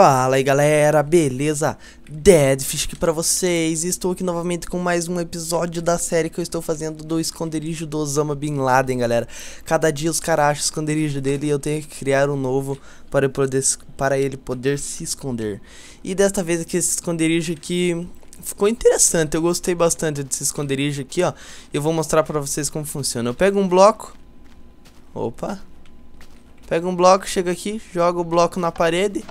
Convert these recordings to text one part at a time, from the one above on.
Fala aí galera, beleza? Deadfish aqui pra vocês Estou aqui novamente com mais um episódio da série que eu estou fazendo do esconderijo do Osama Bin Laden, galera Cada dia os caras acham o esconderijo dele e eu tenho que criar um novo para, poder, para ele poder se esconder E desta vez aqui esse esconderijo aqui ficou interessante Eu gostei bastante desse esconderijo aqui, ó Eu vou mostrar pra vocês como funciona Eu pego um bloco Opa Pego um bloco, chego aqui, jogo o bloco na parede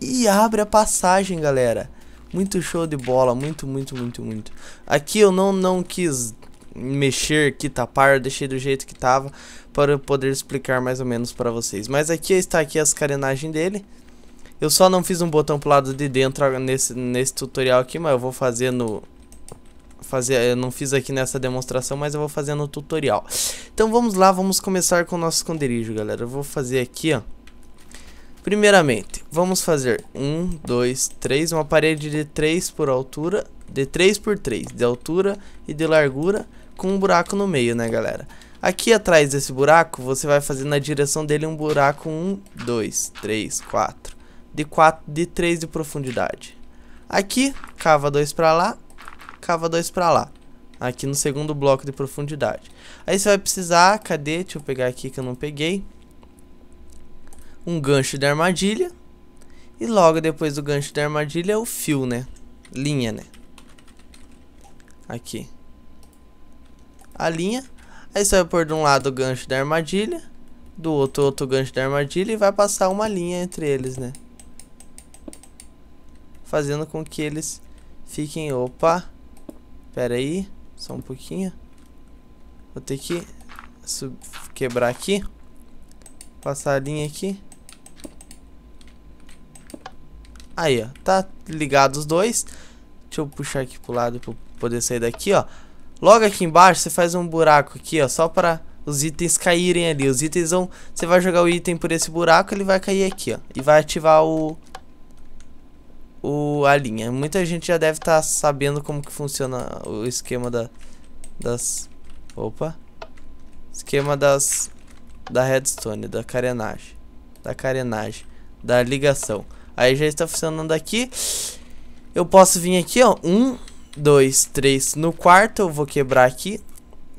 e abre a passagem, galera. Muito show de bola, muito, muito, muito, muito. Aqui eu não, não quis mexer aqui, tapar, tá eu deixei do jeito que tava para eu poder explicar mais ou menos para vocês. Mas aqui está aqui as carenagens dele. Eu só não fiz um botão pro lado de dentro nesse, nesse tutorial aqui, mas eu vou fazer no... Fazer, eu não fiz aqui nessa demonstração, mas eu vou fazer no tutorial. Então vamos lá, vamos começar com o nosso esconderijo, galera. Eu vou fazer aqui, ó. Primeiramente, vamos fazer 1, 2, 3, uma parede de 3 por altura, de 3 por 3, de altura e de largura, com um buraco no meio, né galera? Aqui atrás desse buraco, você vai fazer na direção dele um buraco 1, 2, 3, 4, de, 4, de 3 de profundidade. Aqui, cava 2 pra lá, cava 2 pra lá, aqui no segundo bloco de profundidade. Aí você vai precisar, cadê? Deixa eu pegar aqui que eu não peguei um gancho da armadilha e logo depois do gancho da armadilha é o fio, né? Linha, né? Aqui. A linha. Aí você vai pôr de um lado o gancho da armadilha, do outro outro gancho da armadilha e vai passar uma linha entre eles, né? Fazendo com que eles fiquem... Opa! Pera aí, só um pouquinho. Vou ter que quebrar aqui. Passar a linha aqui. Aí, ó, tá ligado os dois. Deixa eu puxar aqui pro lado pra poder sair daqui, ó. Logo aqui embaixo, você faz um buraco aqui, ó, só pra os itens caírem ali. Os itens vão... Você vai jogar o item por esse buraco, ele vai cair aqui, ó. E vai ativar o... o a linha. Muita gente já deve estar tá sabendo como que funciona o esquema da, das... Opa. Esquema das... Da redstone, da carenagem. Da carenagem. Da ligação. Aí já está funcionando aqui. Eu posso vir aqui, ó. Um, dois, três no quarto. Eu vou quebrar aqui.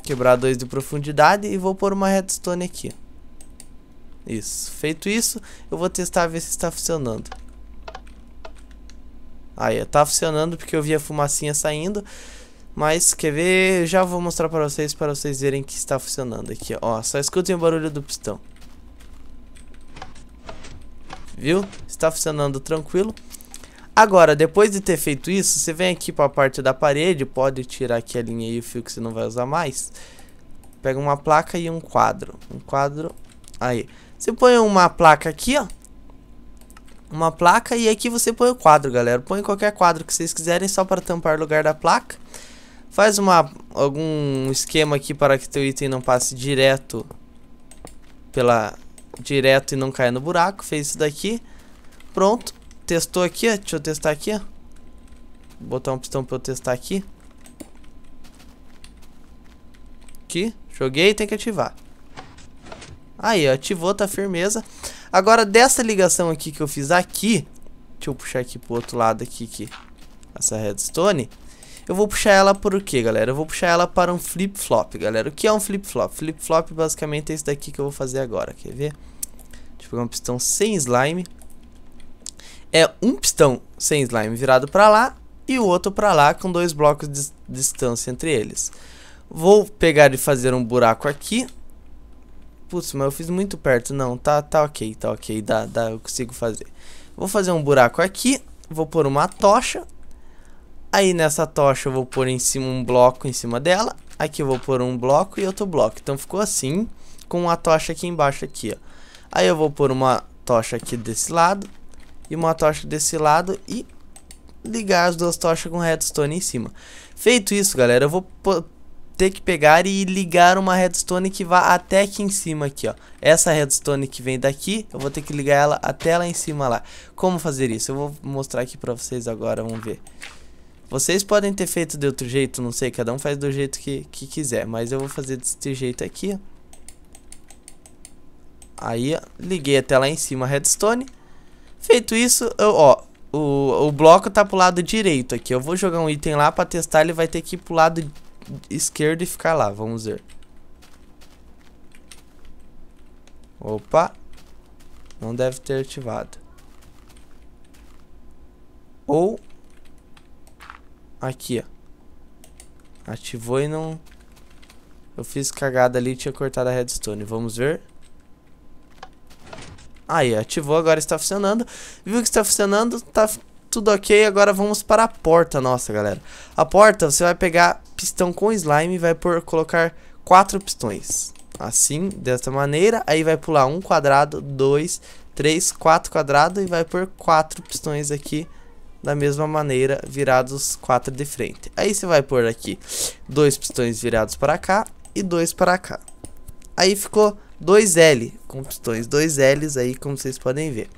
Quebrar dois de profundidade. E vou pôr uma redstone aqui. Isso. Feito isso, eu vou testar ver se está funcionando. Aí, tá funcionando porque eu vi a fumacinha saindo. Mas, quer ver? Eu já vou mostrar para vocês, para vocês verem que está funcionando aqui. Ó, só escutem o barulho do pistão. Viu? está funcionando tranquilo. Agora, depois de ter feito isso, você vem aqui para a parte da parede, pode tirar aqui a linha e o fio que você não vai usar mais. Pega uma placa e um quadro. Um quadro, aí. Você põe uma placa aqui, ó. Uma placa e aqui você põe o quadro, galera. Põe qualquer quadro que vocês quiserem, só para tampar o lugar da placa. Faz uma, algum esquema aqui para que teu item não passe direto pela direto e não caia no buraco. Fez isso daqui. Pronto. Testou aqui, ó. Deixa eu testar aqui, ó. Vou botar um pistão pra eu testar aqui. Aqui. Joguei, tem que ativar. Aí, ó, ativou, tá firmeza. Agora, dessa ligação aqui que eu fiz aqui... Deixa eu puxar aqui pro outro lado aqui, que essa redstone... Eu vou puxar ela por o que, galera? Eu vou puxar ela para um flip-flop, galera. O que é um flip-flop? Flip-flop basicamente é isso daqui que eu vou fazer agora, quer ver? Deixa eu pegar um pistão sem slime é um pistão sem slime virado para lá e o outro para lá com dois blocos de distância entre eles. Vou pegar e fazer um buraco aqui. Putz, mas eu fiz muito perto. Não, tá, tá ok, tá ok, dá, dá, eu consigo fazer. Vou fazer um buraco aqui, vou pôr uma tocha. Aí nessa tocha eu vou pôr em cima um bloco em cima dela. Aqui eu vou pôr um bloco e outro bloco. Então ficou assim, com uma tocha aqui embaixo aqui, ó. Aí eu vou pôr uma tocha aqui desse lado e uma tocha desse lado e ligar as duas tochas com redstone em cima. Feito isso, galera, eu vou ter que pegar e ligar uma redstone que vá até aqui em cima aqui, ó. Essa redstone que vem daqui, eu vou ter que ligar ela até lá em cima lá. Como fazer isso? Eu vou mostrar aqui pra vocês agora, vamos ver. Vocês podem ter feito de outro jeito, não sei, cada um faz do jeito que, que quiser, mas eu vou fazer desse jeito aqui, ó. Aí, ó, liguei até lá em cima a redstone. Feito isso, eu, ó, o, o bloco tá pro lado direito aqui. Eu vou jogar um item lá pra testar, ele vai ter que ir pro lado esquerdo e ficar lá. Vamos ver. Opa. Não deve ter ativado. Ou... Aqui, ó. Ativou e não... Eu fiz cagada ali e tinha cortado a redstone. Vamos ver. Aí, ativou, agora está funcionando. Viu que está funcionando, tá tudo ok. Agora vamos para a porta nossa, galera. A porta, você vai pegar pistão com slime e vai por, colocar quatro pistões. Assim, dessa maneira. Aí vai pular um quadrado, dois, três, quatro quadrado e vai por quatro pistões aqui. Da mesma maneira, virados quatro de frente. Aí você vai por aqui dois pistões virados para cá e dois para cá. Aí ficou 2L, com pistões 2Ls aí, como vocês podem ver.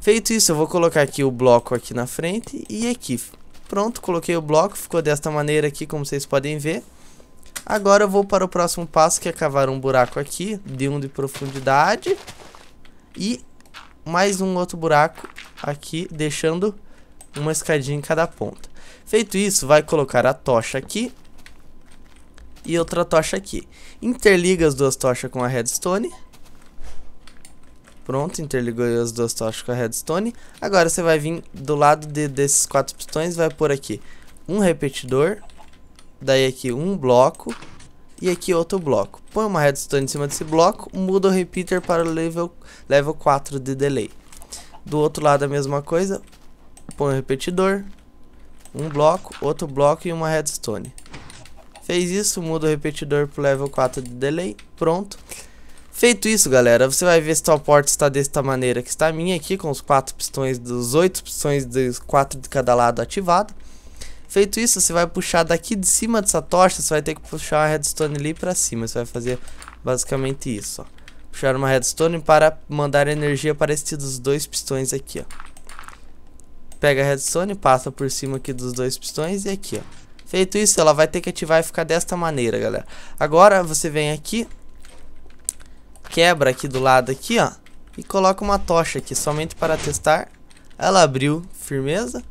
Feito isso, eu vou colocar aqui o bloco aqui na frente e aqui. Pronto, coloquei o bloco, ficou desta maneira aqui, como vocês podem ver. Agora eu vou para o próximo passo, que é cavar um buraco aqui, de 1 um de profundidade. E mais um outro buraco aqui, deixando uma escadinha em cada ponta. Feito isso, vai colocar a tocha aqui e outra tocha aqui. Interliga as duas tochas com a redstone. Pronto, interligou as duas tochas com a redstone. Agora você vai vir do lado de, desses quatro pistões, vai por aqui um repetidor, daí aqui um bloco e aqui outro bloco. Põe uma redstone em cima desse bloco, muda o repeater para o level, level 4 de delay. Do outro lado a mesma coisa, põe um repetidor, um bloco, outro bloco e uma redstone. Fez isso, muda o repetidor pro level 4 de delay, pronto. Feito isso, galera, você vai ver se sua porta está desta maneira que está a minha aqui, com os quatro pistões dos oito pistões dos quatro de cada lado ativado. Feito isso, você vai puxar daqui de cima dessa tocha, você vai ter que puxar uma redstone ali para cima, você vai fazer basicamente isso, ó. Puxar uma redstone para mandar energia para este dos dois pistões aqui, ó. Pega a redstone, passa por cima aqui dos dois pistões e aqui, ó. Feito isso, ela vai ter que ativar e ficar desta maneira, galera. Agora você vem aqui, quebra aqui do lado aqui, ó, e coloca uma tocha aqui somente para testar. Ela abriu, firmeza.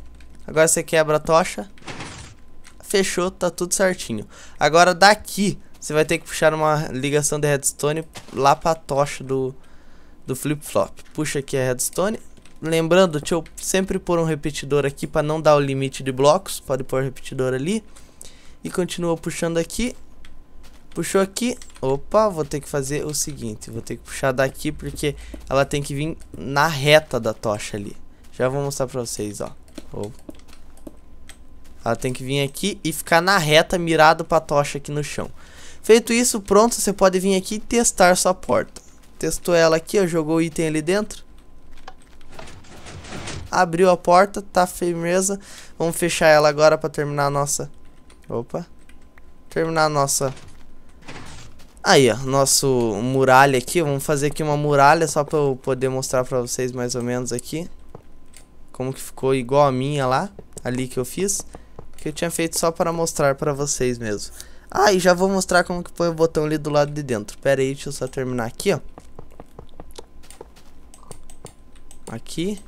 Agora você quebra a tocha. Fechou, tá tudo certinho. Agora daqui você vai ter que puxar uma ligação de redstone lá para a tocha do do flip-flop. Puxa aqui a redstone lembrando, deixa eu sempre pôr um repetidor aqui para não dar o limite de blocos. Pode pôr repetidor ali. E continua puxando aqui. Puxou aqui. Opa, vou ter que fazer o seguinte. Vou ter que puxar daqui porque ela tem que vir na reta da tocha ali. Já vou mostrar pra vocês, ó. Ela tem que vir aqui e ficar na reta mirado pra tocha aqui no chão. Feito isso, pronto, você pode vir aqui e testar sua porta. Testou ela aqui, ó, jogou o item ali dentro abriu a porta, tá firmeza. Vamos fechar ela agora pra terminar a nossa... Opa. Terminar a nossa... Aí, ó, nosso muralha aqui. Vamos fazer aqui uma muralha só pra eu poder mostrar pra vocês mais ou menos aqui. Como que ficou igual a minha lá, ali que eu fiz. Que eu tinha feito só para mostrar pra vocês mesmo. Ah, e já vou mostrar como que põe o botão ali do lado de dentro. Pera aí, deixa eu só terminar aqui, ó. Aqui.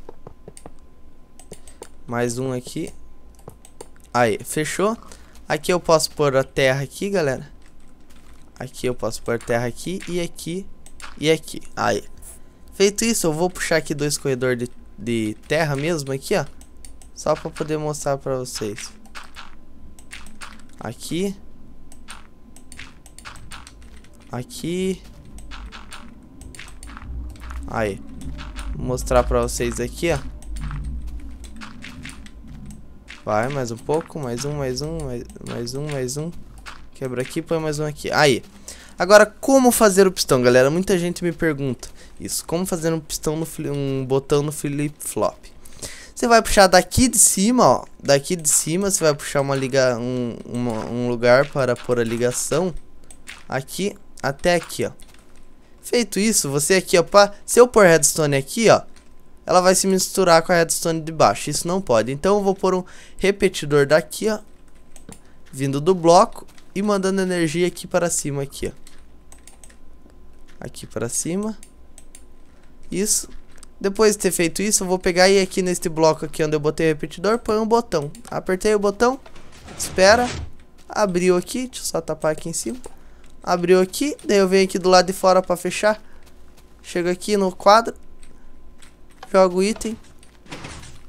Mais um aqui. Aí, fechou. Aqui eu posso pôr a terra aqui, galera. Aqui eu posso pôr terra aqui e aqui e aqui. Aí. Feito isso, eu vou puxar aqui dois corredores de, de terra mesmo aqui, ó. Só pra poder mostrar pra vocês. Aqui. Aqui. Aí. Vou mostrar pra vocês aqui, ó. Vai, mais um pouco, mais um, mais um, mais, mais um, mais um. Quebra aqui, põe mais um aqui. Aí. Agora, como fazer o pistão, galera? Muita gente me pergunta isso. Como fazer um pistão no um botão no flip-flop? Você vai puxar daqui de cima, ó. Daqui de cima, você vai puxar uma liga, um, uma, um lugar para pôr a ligação. Aqui até aqui, ó. Feito isso, você aqui, ó, pá, se eu pôr redstone aqui, ó, ela vai se misturar com a redstone de baixo. Isso não pode. Então eu vou pôr um repetidor daqui, ó. Vindo do bloco e mandando energia aqui para cima, aqui, ó. Aqui para cima. Isso. Depois de ter feito isso, eu vou pegar e aqui neste bloco aqui onde eu botei o repetidor, põe um botão. Apertei o botão, espera, abriu aqui, deixa eu só tapar aqui em cima. Abriu aqui, daí eu venho aqui do lado de fora para fechar. Chego aqui no quadro, jogo item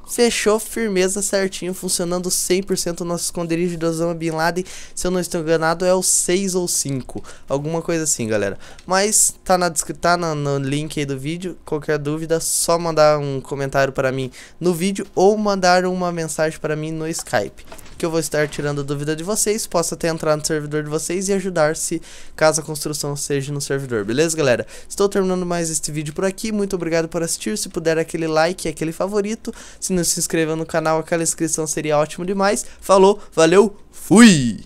fechou firmeza certinho, funcionando 100% o nosso esconderijo do Osama Bin Laden. Se eu não estou enganado, é o 6 ou 5, alguma coisa assim, galera. Mas tá, na, tá no, no link aí do vídeo, qualquer dúvida, só mandar um comentário para mim no vídeo ou mandar uma mensagem para mim no Skype. Que eu vou estar tirando dúvida de vocês, posso até entrar no servidor de vocês e ajudar se caso a construção seja no servidor, beleza galera? Estou terminando mais este vídeo por aqui, muito obrigado por assistir, se puder aquele like, aquele favorito, se se inscreva no canal, aquela inscrição seria ótimo demais. Falou, valeu, fui!